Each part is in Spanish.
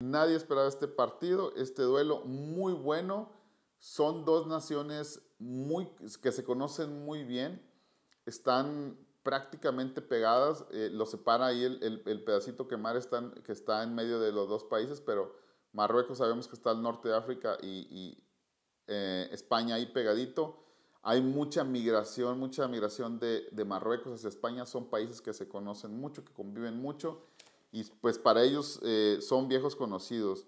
Nadie esperaba este partido, este duelo muy bueno. Son dos naciones muy, que se conocen muy bien, están prácticamente pegadas, eh, lo separa ahí el, pedacito que mar está, en medio de los dos países, pero Marruecos sabemos que está al norte de África y, eh, España ahí pegadito. Hay mucha migración, mucha migración de, de Marruecos hacia España, son países que se conocen mucho, que conviven mucho y pues para ellos eh, son viejos conocidos.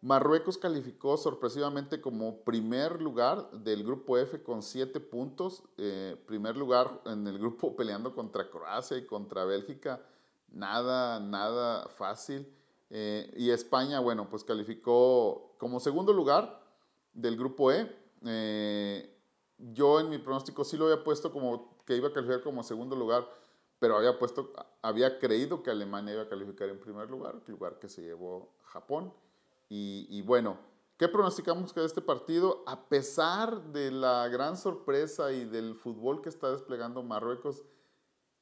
Marruecos calificó sorpresivamente como primer lugar del grupo F con 7 puntos, eh, primer lugar en el grupo peleando contra Croacia y contra Bélgica, nada, nada fácil. Eh, y España, bueno, pues calificó como segundo lugar del grupo E. yo en mi pronóstico sí lo había puesto como que iba a calificar como segundo lugar pero había puesto, había creído que Alemania iba a calificar en primer lugar, lugar que se llevó Japón. Y, bueno, ¿qué pronosticamos que de este partido, a pesar de la gran sorpresa y del fútbol que está desplegando Marruecos,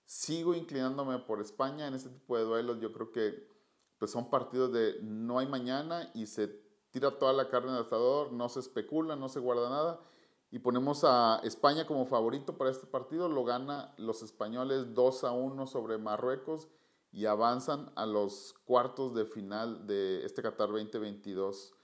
sigo inclinándome por España en este tipo de duelos. Yo creo que pues son partidos de no hay mañana y se tira toda la carne al asador, no se especula, no se guarda nada y ponemos a España como favorito para este partido. Lo gana los españoles 2 a 1 sobre Marruecos y avanzan a los cuartos de final de este Qatar 2022.